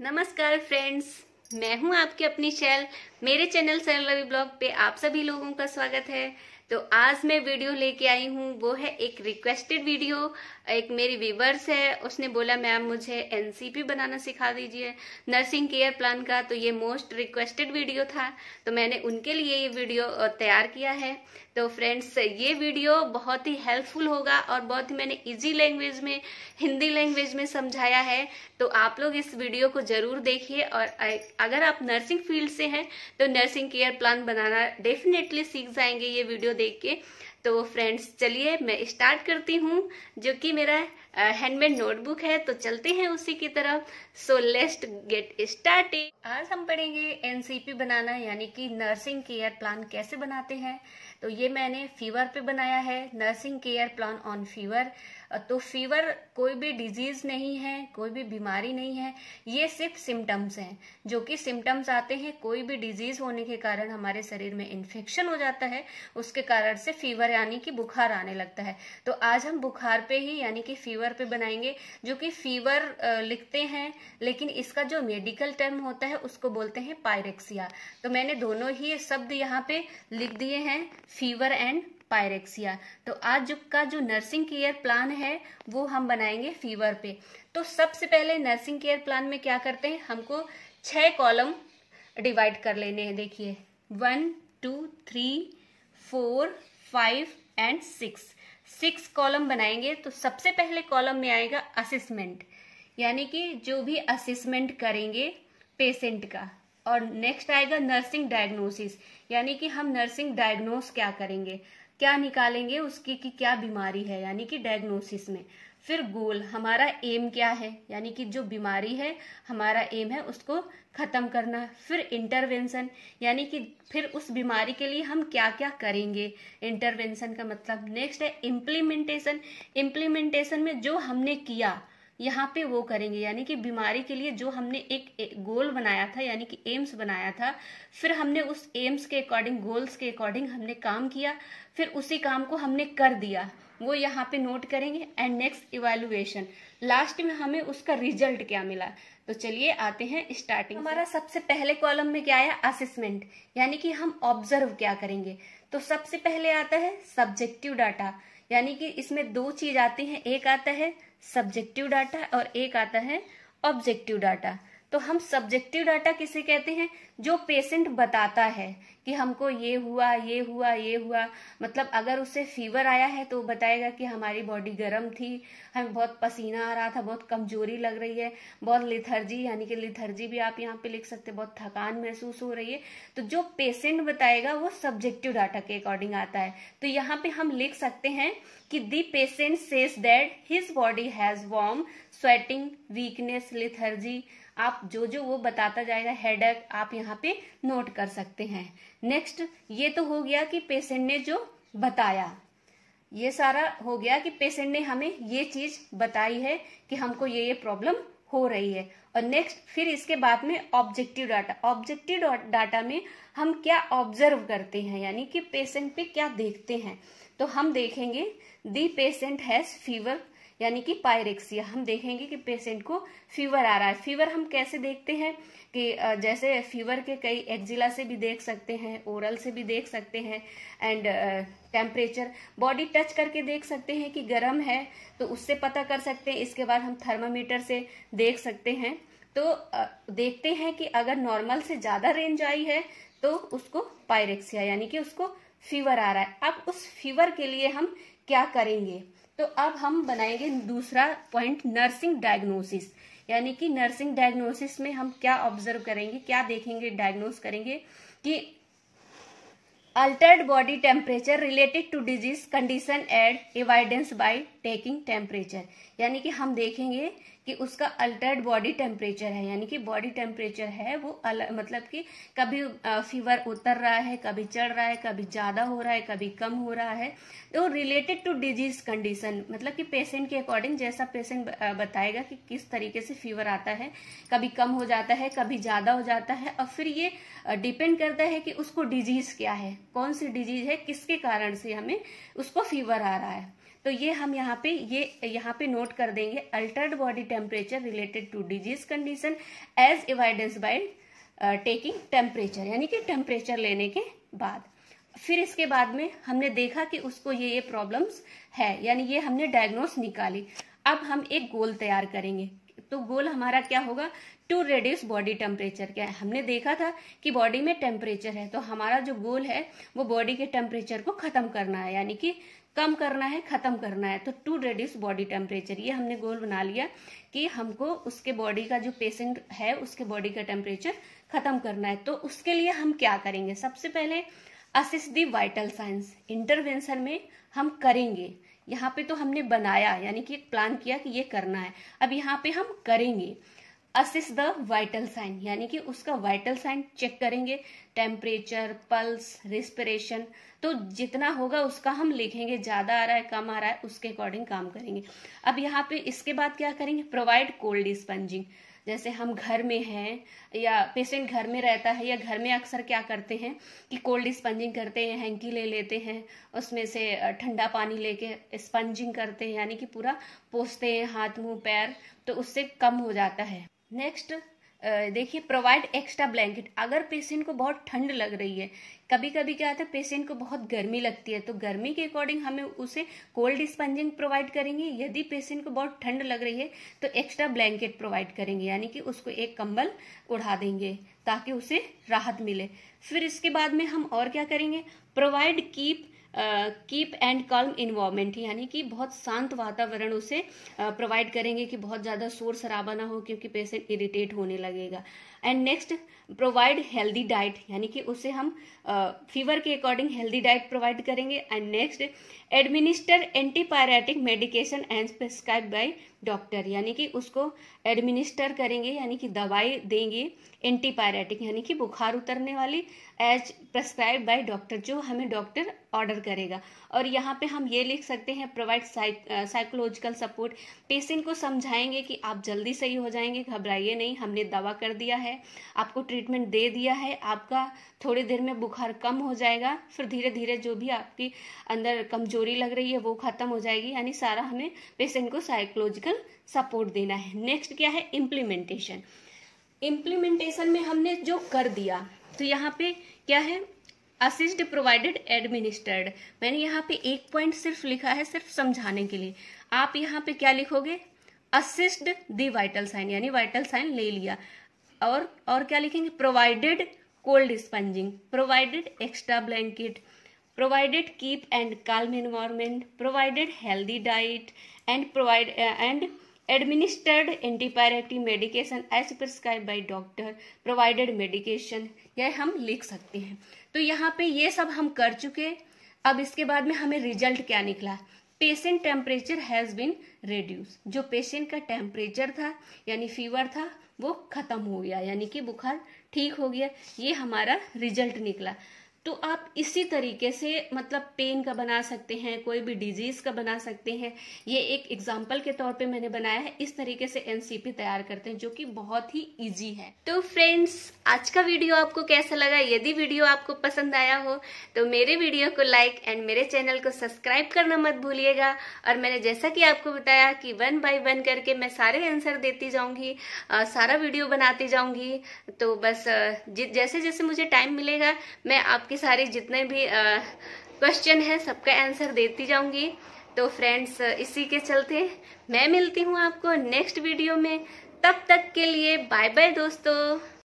नमस्कार फ्रेंड्स मैं हूं आपकी अपनी शैल मेरे चैनल सैल रवि ब्लॉग पे आप सभी लोगों का स्वागत है तो आज मैं वीडियो लेके आई हूँ वो है एक रिक्वेस्टेड वीडियो एक मेरी व्यूवर्स है उसने बोला मैम मुझे एनसीपी बनाना सिखा दीजिए नर्सिंग केयर प्लान का तो ये मोस्ट रिक्वेस्टेड वीडियो था तो मैंने उनके लिए ये वीडियो तैयार किया है तो फ्रेंड्स ये वीडियो बहुत ही हेल्पफुल होगा और बहुत ही मैंने इजी लैंग्वेज में हिंदी लैंग्वेज में समझाया है तो आप लोग इस वीडियो को जरूर देखिए और अगर आप नर्सिंग फील्ड से हैं तो नर्सिंग केयर प्लान बनाना डेफिनेटली सीख जाएंगे ये वीडियो देख के तो फ्रेंड्स चलिए मैं स्टार्ट करती हूँ जो कि मेरा हैंडमेड नोटबुक है तो चलते हैं उसी की तरफ सो लेस्ट गेट स्टार्टेड आज हम पढ़ेंगे एनसीपी बनाना यानी कि नर्सिंग केयर प्लान कैसे बनाते हैं तो ये मैंने फीवर पे बनाया है nursing care plan on fever तो फीवर कोई भी डिजीज नहीं है कोई भी बीमारी नहीं है ये सिर्फ सिम्टम्स हैं जो कि सिम्टम्स आते हैं कोई भी डिजीज होने के कारण हमारे शरीर में इन्फेक्शन हो जाता है उसके कारण से फीवर यानी कि बुखार आने लगता है तो आज हम बुखार पे ही यानी कि फीवर पे बनाएंगे जो कि फीवर लिखते हैं लेकिन इसका जो मेडिकल टर्म होता है उसको बोलते हैं पायरेक्सिया तो मैंने दोनों ही शब्द यहाँ पे लिख दिए हैं फीवर एंड पायरेक्सिया तो आज जो का जो नर्सिंग केयर प्लान है वो हम बनाएंगे फीवर पे तो सबसे पहले नर्सिंग केयर प्लान में क्या करते हैं हमको छह कॉलम डिवाइड कर लेने हैं देखिए one two three four five and six six column बनाएंगे तो सबसे पहले कॉलम में आएगा असेसमेंट यानी कि जो भी असेसमेंट करेंगे पेशेंट का और नेक्स्ट आएगा नर्सिंग डायग्नोसिस यानी कि हम नर्सिंग डायग्नोस क्या करेंगे क्या निकालेंगे उसकी कि क्या बीमारी है यानी कि डायग्नोसिस में फिर गोल हमारा एम क्या है यानी कि जो बीमारी है हमारा एम है उसको ख़त्म करना फिर इंटरवेंशन यानी कि फिर उस बीमारी के लिए हम क्या क्या करेंगे इंटरवेंशन का मतलब नेक्स्ट है इम्प्लीमेंटेशन इम्प्लीमेंटेशन में जो हमने किया यहाँ पे वो करेंगे यानी कि बीमारी के लिए जो हमने एक, एक गोल बनाया था यानी कि एम्स बनाया था फिर हमने उस एम्स के अकॉर्डिंग गोल्स के अकॉर्डिंग हमने काम किया फिर उसी काम को हमने कर दिया वो यहाँ पे नोट करेंगे एंड नेक्स्ट इवेलुएशन लास्ट में हमें उसका रिजल्ट क्या मिला तो चलिए आते हैं स्टार्टिंग हमारा सबसे पहले कॉलम में क्या आया असेसमेंट यानी कि हम ऑब्जर्व क्या करेंगे तो सबसे पहले आता है सब्जेक्टिव डाटा यानी कि इसमें दो चीज आती है एक आता है सब्जेक्टिव डाटा और एक आता है ऑब्जेक्टिव डाटा तो हम सब्जेक्टिव डाटा किसे कहते हैं जो पेशेंट बताता है कि हमको ये हुआ ये हुआ ये हुआ मतलब अगर उसे फीवर आया है तो बताएगा कि हमारी बॉडी गर्म थी हमें बहुत पसीना आ रहा था बहुत कमजोरी लग रही है बहुत लिथर्जी यानी कि लिथर्जी भी आप यहाँ पे लिख सकते बहुत थकान महसूस हो रही है तो जो पेशेंट बताएगा वो सब्जेक्टिव डाटा के अकॉर्डिंग आता है तो यहाँ पे हम लिख सकते हैं कि the patient says that his body has warm sweating weakness lethargy आप जो जो वो बताता जाएगा हेडक आप यहाँ पे नोट कर सकते हैं नेक्स्ट ये तो हो गया कि पेशेंट ने जो बताया ये सारा हो गया कि पेशेंट ने हमें ये चीज बताई है कि हमको ये ये प्रॉब्लम हो रही है और नेक्स्ट फिर इसके बाद में ऑब्जेक्टिव डाटा ऑब्जेक्टिव डाटा में हम क्या ऑब्जर्व करते हैं यानी कि पेशेंट पे क्या देखते हैं तो हम देखेंगे दी पेशेंट हैज फीवर यानी कि पायरेक्सिया हम देखेंगे कि पेशेंट को फीवर आ रहा है फीवर हम कैसे देखते हैं कि जैसे फीवर के कई एक्जिला से भी देख सकते हैं ओरल से भी देख सकते हैं एंड टेम्परेचर बॉडी टच करके देख सकते हैं कि गर्म है तो उससे पता कर सकते हैं इसके बाद हम थर्मामीटर से देख सकते हैं तो देखते हैं कि अगर नॉर्मल से ज़्यादा रेंज आई है तो उसको पायरेक्सिया यानी कि उसको फीवर आ रहा है अब उस फीवर के लिए हम क्या करेंगे तो अब हम बनाएंगे दूसरा पॉइंट नर्सिंग डायग्नोसिस यानी कि नर्सिंग डायग्नोसिस में हम क्या ऑब्जर्व करेंगे क्या देखेंगे डायग्नोस करेंगे कि altered body temperature related to disease condition as evidence by taking temperature यानी कि हम देखेंगे कि उसका अल्टर्ड बॉडी टेम्परेचर है यानी कि बॉडी टेम्परेचर है वो अल, मतलब कि कभी फीवर उतर रहा है कभी चढ़ रहा है कभी ज़्यादा हो रहा है कभी कम हो रहा है तो रिलेटेड टू डिजीज कंडीशन मतलब कि पेशेंट के अकॉर्डिंग जैसा पेशेंट बताएगा कि किस तरीके से फीवर आता है कभी कम हो जाता है कभी ज़्यादा हो जाता है और फिर ये डिपेंड करता है कि उसको डिजीज क्या है कौन सी डिजीज है किसके कारण से हमें उसको फीवर आ रहा है तो ये हम यहाँ पे ये यहाँ पे नोट कर देंगे altered body temperature related to disease condition as evidence by taking temperature यानी कि टेम्परेचर लेने के बाद फिर इसके बाद में हमने देखा कि उसको ये ये प्रॉब्लम्स है यानी ये हमने डायग्नोस निकाली अब हम एक गोल तैयार करेंगे तो गोल हमारा क्या होगा टू रेड्यूस बॉडी टेम्परेचर क्या है हमने देखा था कि बॉडी में टेम्परेचर है तो हमारा जो गोल है वो बॉडी के टेम्परेचर को खत्म करना है यानी कि कम करना है खत्म करना है तो टू रेड्यूस बॉडी टेम्परेचर ये हमने गोल बना लिया कि हमको उसके बॉडी का जो पेशेंट है उसके बॉडी का टेम्परेचर खत्म करना है तो उसके लिए हम क्या करेंगे सबसे पहले assist the vital signs intervention में हम करेंगे यहाँ पे तो हमने बनाया यानी कि एक प्लान किया कि ये करना है अब यहाँ पे हम करेंगे असिस द वाइटल साइन यानी कि उसका वाइटल साइन चेक करेंगे टेम्परेचर पल्स रेस्पिरेशन तो जितना होगा उसका हम लिखेंगे ज़्यादा आ रहा है कम आ रहा है उसके अकॉर्डिंग काम करेंगे अब यहाँ पे इसके बाद क्या करेंगे प्रोवाइड कोल्ड स्पंजिंग जैसे हम घर में हैं या पेशेंट घर में रहता है या घर में अक्सर क्या करते हैं कि कोल्ड स्पंजिंग करते हैं हैंकी ले लेते हैं उसमें से ठंडा पानी लेके स्पंजिंग करते हैं यानी कि पूरा पोसते हैं हाथ मुंह पैर तो उससे कम हो जाता है नेक्स्ट देखिए प्रोवाइड एक्स्ट्रा ब्लैंकेट अगर पेशेंट को बहुत ठंड लग रही है कभी कभी क्या होता है पेशेंट को बहुत गर्मी लगती है तो गर्मी के अकॉर्डिंग हमें उसे कोल्ड स्पंजिंग प्रोवाइड करेंगे यदि पेशेंट को बहुत ठंड लग रही है तो एक्स्ट्रा ब्लैंकेट प्रोवाइड करेंगे यानी कि उसको एक कंबल उड़ा देंगे ताकि उसे राहत मिले फिर इसके बाद में हम और क्या करेंगे provide keep keep and calm environment यानी कि बहुत शांत वातावरण उसे प्रोवाइड करेंगे कि बहुत ज़्यादा शोर शराबा ना हो क्योंकि पेशेंट इरिटेट होने लगेगा and next provide healthy diet यानी कि उसे हम फीवर के अकॉर्डिंग हेल्दी डाइट प्रोवाइड करेंगे and next administer antipyretic medication and prescribe by doctor यानी कि उसको एडमिनिस्टर करेंगे यानी कि दवाई देंगे एंटीपायरेटिक यानी कि बुखार उतरने वाली एज प्रस्क्राइब बाय डॉक्टर जो हमें डॉक्टर ऑर्डर करेगा और यहाँ पे हम ये लिख सकते हैं प्रोवाइड साइकोलॉजिकल सपोर्ट पेशेंट को समझाएंगे कि आप जल्दी सही हो जाएंगे घबराइए नहीं हमने दवा कर दिया है है आपको ट्रीटमेंट दे दिया है आपका थोड़ी देर में बुखार कम हो जाएगा फिर धीरे धीरे जो भी आपकी अंदर कमजोरी लग रही है वो खत्म हो जाएगी यानी सारा हमें पेशेंट को साइकोलॉजिकल सपोर्ट देना है नेक्स्ट क्या है इम्प्लीमेंटेशन इम्प्लीमेंटेशन में हमने जो कर दिया तो यहाँ पे क्या है असिस्ट प्रोवाइडेड एडमिनिस्टर्ड मैंने यहाँ पे एक पॉइंट सिर्फ लिखा है सिर्फ समझाने के लिए आप यहाँ पे क्या लिखोगे असिस्ट दी वाइटल साइन यानी वाइटल साइन ले लिया और और क्या लिखेंगे provided cold sponging provided extra blanket provided keep and calm environment provided healthy diet and provide and administered antipyretic medication as prescribe by doctor provided medication यह हम लिख सकते हैं तो यहाँ पे ये सब हम कर चुके अब इसके बाद में हमें रिजल्ट क्या निकला patient temperature has been reduce जो पेशेंट का टेम्परेचर था यानी फीवर था वो ख़त्म हो गया यानी कि बुखार ठीक हो गया ये हमारा रिजल्ट निकला तो आप इसी तरीके से मतलब पेन का बना सकते हैं कोई भी डिजीज़ का बना सकते हैं ये एक एग्जाम्पल के तौर पे मैंने बनाया है इस तरीके से एनसीपी तैयार करते हैं जो कि बहुत ही इजी है तो फ्रेंड्स आज का वीडियो आपको कैसा लगा यदि वीडियो आपको पसंद आया हो तो मेरे वीडियो को लाइक एंड मेरे चैनल को सब्सक्राइब करना मत भूलिएगा और मैंने जैसा कि आपको बताया कि वन बाई वन करके मैं सारे आंसर देती जाऊंगी सारा वीडियो बनाती जाऊंगी तो बस जैसे जैसे मुझे टाइम मिलेगा मैं आपके सारी जितने भी क्वेश्चन है सबका आंसर देती जाऊंगी तो फ्रेंड्स इसी के चलते मैं मिलती हूँ आपको नेक्स्ट वीडियो में तब तक के लिए बाय बाय दोस्तों